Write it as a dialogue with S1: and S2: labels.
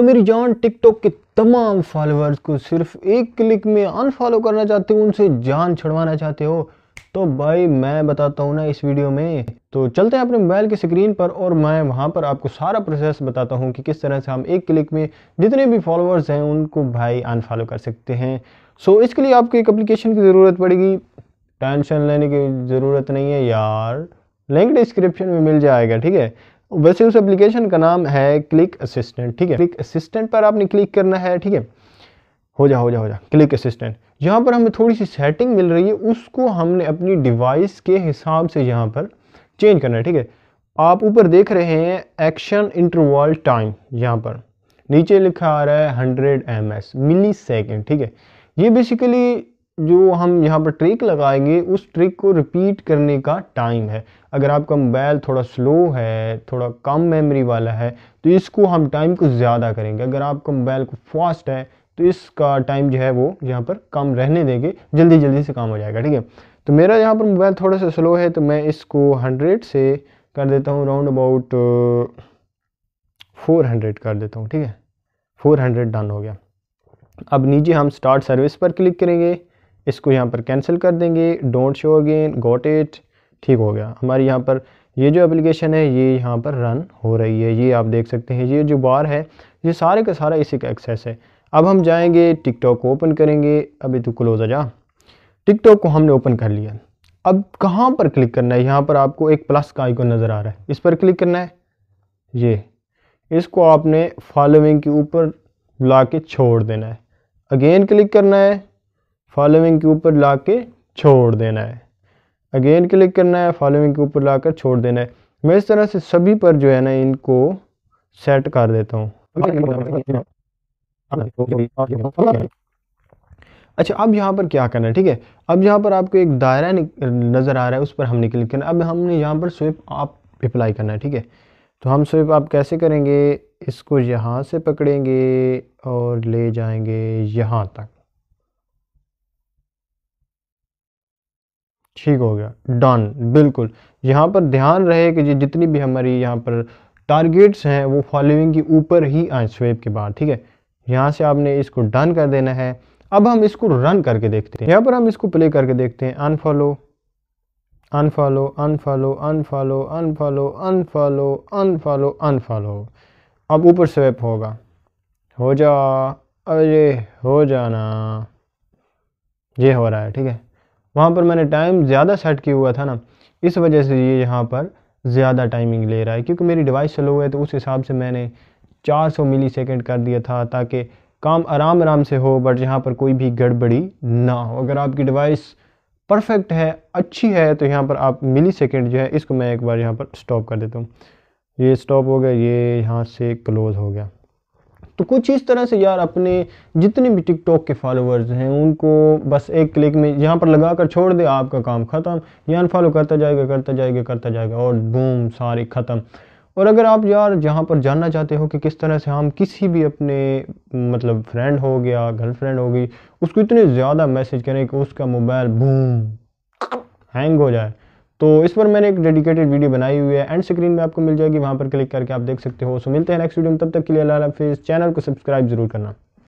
S1: तो मेरी जान टिकटॉक के तमाम फॉलोअर्स को सिर्फ एक क्लिक में अनफॉलो करना चाहते हो उनसे जान छुड़वाना चाहते हो तो भाई मैं बताता हूँ ना इस वीडियो में तो चलते हैं अपने मोबाइल की स्क्रीन पर और मैं वहाँ पर आपको सारा प्रोसेस बताता हूँ कि किस तरह से हम एक क्लिक में जितने भी फॉलोअर्स हैं उनको भाई अनफॉलो कर सकते हैं सो इसके लिए आपको एक अप्लीकेशन की ज़रूरत पड़ेगी टेंशन लेने की ज़रूरत नहीं है यार लिंक डिस्क्रिप्शन में मिल जाएगा ठीक है वैसे उस एप्लीकेशन का नाम है क्लिक असिस्टेंट ठीक है क्लिक असिस्टेंट पर आपने क्लिक करना है ठीक है हो जा हो जा हो जा क्लिक असिस्टेंट यहाँ पर हमें थोड़ी सी सेटिंग मिल रही है उसको हमने अपनी डिवाइस के हिसाब से यहाँ पर चेंज करना है ठीक है आप ऊपर देख रहे हैं एक्शन इंटरवल टाइम यहाँ पर नीचे लिखा आ रहा है hundred M S millisecond ठीक है ये बेसिकली जो हम यहाँ पर ट्रिक लगाएंगे उस ट्रिक को रिपीट करने का टाइम है अगर आपका मोबाइल थोड़ा स्लो है थोड़ा कम मेमोरी वाला है तो इसको हम टाइम को ज़्यादा करेंगे अगर आपका मोबाइल को फास्ट है तो इसका टाइम जो है वो यहाँ पर कम रहने देंगे जल्दी जल्दी से काम हो जाएगा ठीक है तो मेरा यहाँ पर मोबाइल थोड़ा सा स्लो है तो मैं इसको हंड्रेड से कर देता हूँ राउंड अबाउट फोर हंड्रेड कर देता हूँ ठीक है फोर हंड्रेड डन हो गया अब नीचे हम स्टार्ट सर्विस पर क्लिक करेंगे इसको यहाँ पर कैंसिल कर देंगे don't show again got it ठीक हो गया हमारे यहाँ पर ये जो एप्लीकेशन है ये यहाँ पर रन हो रही है ये आप देख सकते हैं ये जो बार है ये सारे का सारा इसी का एक्सेस है अब हम जाएंगे टिकटॉक को ओपन करेंगे अभी तो क्लोज आ जा टिकटॉक को हमने ओपन कर लिया अब कहाँ पर क्लिक करना है यहाँ पर आपको एक प्लस का आइकन नज़र आ रहा है इस पर क्लिक करना है ये इसको आपने फॉलोइंग के ऊपर ला के छोड़ देना है अगेन क्लिक करना है फॉलोइंग के ऊपर ला के छोड़ देना है अगेन क्लिक करना है फॉलोइंग के ऊपर लाकर छोड़ देना है मैं इस तरह से सभी पर जो है ना इनको सेट कर देता हूँ अच्छा अब यहाँ पर क्या करना है ठीक है अब यहाँ पर आपको एक दायरा नज़र आ रहा है उस पर हमने क्लिक करना है अब हमने यहाँ पर स्विप आप अप्लाई करना है ठीक है तो हम स्विप आप कैसे करेंगे इसको यहाँ से पकड़ेंगे और ले जाएंगे यहाँ तक ठीक हो गया डन बिल्कुल यहाँ पर ध्यान रहे कि जी जितनी भी हमारी यहाँ पर टारगेट्स हैं वो फॉलोइंग के ऊपर ही आए स्वेप के बाद ठीक है यहाँ से आपने इसको डन कर देना है अब हम इसको रन करके देखते हैं यहाँ पर हम इसको प्ले करके देखते हैं unfollow unfollow unfollow unfollow unfollow unfollow unfollow unfollow अब ऊपर स्वेप होगा हो जा अरे हो जाना ये हो रहा है ठीक है वहाँ पर मैंने टाइम ज़्यादा सेट किया हुआ था ना इस वजह से ये यहाँ पर ज़्यादा टाइमिंग ले रहा है क्योंकि मेरी डिवाइस स्लो है तो उस हिसाब से मैंने 400 सेकेंड कर दिया था ताकि काम आराम आराम से हो बट यहाँ पर कोई भी गड़बड़ी ना हो अगर आपकी डिवाइस परफेक्ट है अच्छी है तो यहाँ पर आप मिली सेकेंड जो है इसको मैं एक बार यहाँ पर स्टॉप कर देता हूँ ये स्टॉप हो गया ये यहाँ से क्लोज़ हो गया तो कुछ इस तरह से यार अपने जितने भी टिकटॉक के फॉलोअर्स हैं उनको बस एक क्लिक में यहाँ पर लगा कर छोड़ दे आपका काम ख़त्म ये अनफॉलो करता जाएगा करता जाएगा करता जाएगा और बूम सारे ख़त्म और अगर आप यार जहाँ पर जानना चाहते हो कि किस तरह से हम किसी भी अपने मतलब फ्रेंड हो गया गर्लफ्रेंड हो गई उसको इतने ज़्यादा मैसेज करें कि उसका मोबाइल बूम हैंग हो जाए तो इस पर मैंने एक डेडिकेटेड वीडियो बनाई हुई है एंड स्क्रीन में आपको मिल जाएगी वहाँ पर क्लिक करके आप देख सकते हो सो मिलते हैं नेक्स्ट वीडियो में तब तक के लिए अल्लाह हाफिज़ चैनल को सब्सक्राइब जरूर करना